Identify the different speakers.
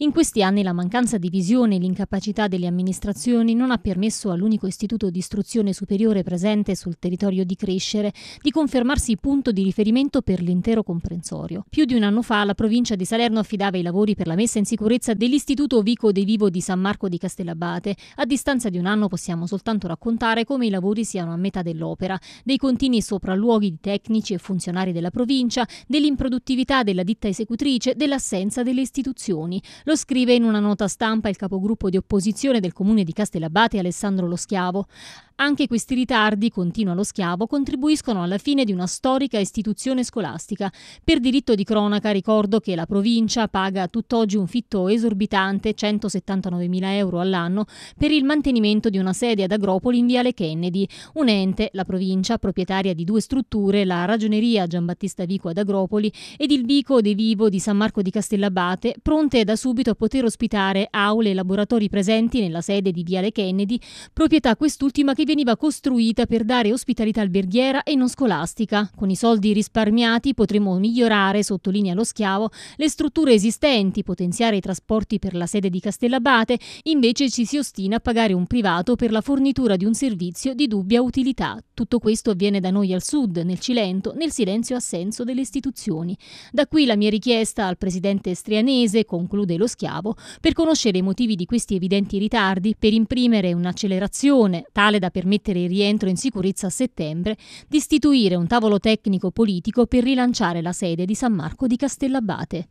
Speaker 1: In questi anni la mancanza di visione e l'incapacità delle amministrazioni non ha permesso all'unico istituto di istruzione superiore presente sul territorio di crescere di confermarsi punto di riferimento per l'intero comprensorio. Più di un anno fa la provincia di Salerno affidava i lavori per la messa in sicurezza dell'istituto Vico dei Vivo di San Marco di Castellabate. A distanza di un anno possiamo soltanto raccontare come i lavori siano a metà dell'opera, dei continui sopralluoghi di tecnici e funzionari della provincia, dell'improduttività della ditta esecutrice, dell'assenza delle istituzioni. Lo scrive in una nota stampa il capogruppo di opposizione del comune di Castellabate Alessandro Lo Schiavo. Anche questi ritardi, continua lo schiavo, contribuiscono alla fine di una storica istituzione scolastica. Per diritto di cronaca ricordo che la provincia paga tutt'oggi un fitto esorbitante, 179.000 euro all'anno, per il mantenimento di una sede ad Agropoli in Viale Kennedy. Un ente, la provincia, proprietaria di due strutture, la ragioneria Giambattista Vico ad Agropoli ed il Vico De Vivo di San Marco di Castellabate, pronte da subito a poter ospitare aule e laboratori presenti nella sede di Viale Kennedy, proprietà quest'ultima che veniva costruita per dare ospitalità alberghiera e non scolastica. Con i soldi risparmiati potremo migliorare, sottolinea lo schiavo, le strutture esistenti, potenziare i trasporti per la sede di Castellabate, invece ci si ostina a pagare un privato per la fornitura di un servizio di dubbia utilità. Tutto questo avviene da noi al sud, nel Cilento, nel silenzio assenso delle istituzioni. Da qui la mia richiesta al presidente strianese, conclude lo schiavo, per conoscere i motivi di questi evidenti ritardi, per imprimere un'accelerazione tale da permettere il rientro in sicurezza a settembre, di istituire un tavolo tecnico politico per rilanciare la sede di San Marco di Castellabate.